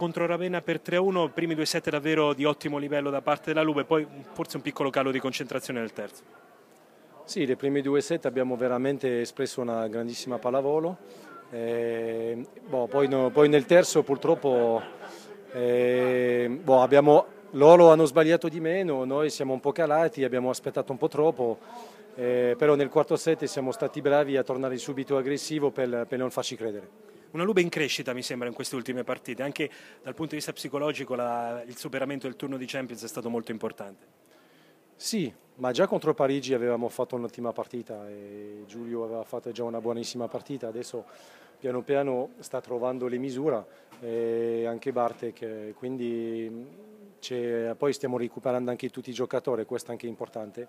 Contro Ravenna per 3-1, primi due set davvero di ottimo livello da parte della Lube, poi forse un piccolo calo di concentrazione nel terzo. Sì, le prime due set abbiamo veramente espresso una grandissima pallavolo, eh, boh, poi, no, poi, nel terzo purtroppo eh, boh, abbiamo, loro hanno sbagliato di meno, noi siamo un po' calati, abbiamo aspettato un po' troppo, eh, però nel quarto set siamo stati bravi a tornare subito aggressivo per, per non farci credere una Lube in crescita mi sembra in queste ultime partite, anche dal punto di vista psicologico la, il superamento del turno di Champions è stato molto importante. Sì, ma già contro Parigi avevamo fatto un'ottima partita e Giulio aveva fatto già una buonissima partita, adesso piano piano sta trovando le misure e anche Bartek, quindi poi stiamo recuperando anche tutti i giocatori, questo è anche importante.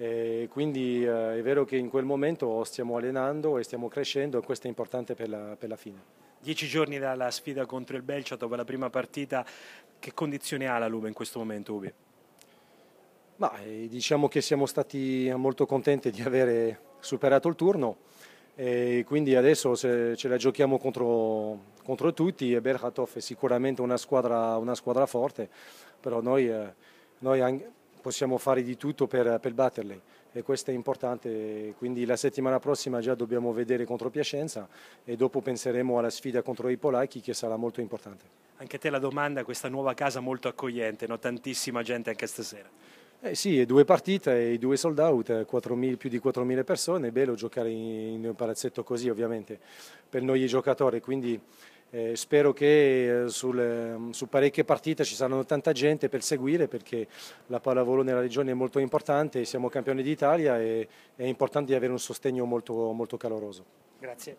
E quindi eh, è vero che in quel momento stiamo allenando e stiamo crescendo e questo è importante per la, per la fine. Dieci giorni dalla sfida contro il Belcia, dopo la prima partita, che condizione ha la Lube in questo momento, Ubi? Ma, eh, diciamo che siamo stati molto contenti di aver superato il turno e quindi adesso ce la giochiamo contro, contro tutti e Berhatov è sicuramente una squadra, una squadra forte, però noi, eh, noi anche possiamo fare di tutto per, per batterli e questo è importante, quindi la settimana prossima già dobbiamo vedere contro Piacenza e dopo penseremo alla sfida contro i polacchi che sarà molto importante. Anche a te la domanda, questa nuova casa molto accogliente, no? tantissima gente anche stasera. Eh sì, due partite e due sold out, 4, più di 4.000 persone, è bello giocare in un palazzetto così ovviamente per noi giocatori, quindi eh, spero che eh, sul, ehm, su parecchie partite ci saranno tanta gente per seguire perché la pallavolo nella regione è molto importante, siamo campioni d'Italia e è importante avere un sostegno molto, molto caloroso. Grazie.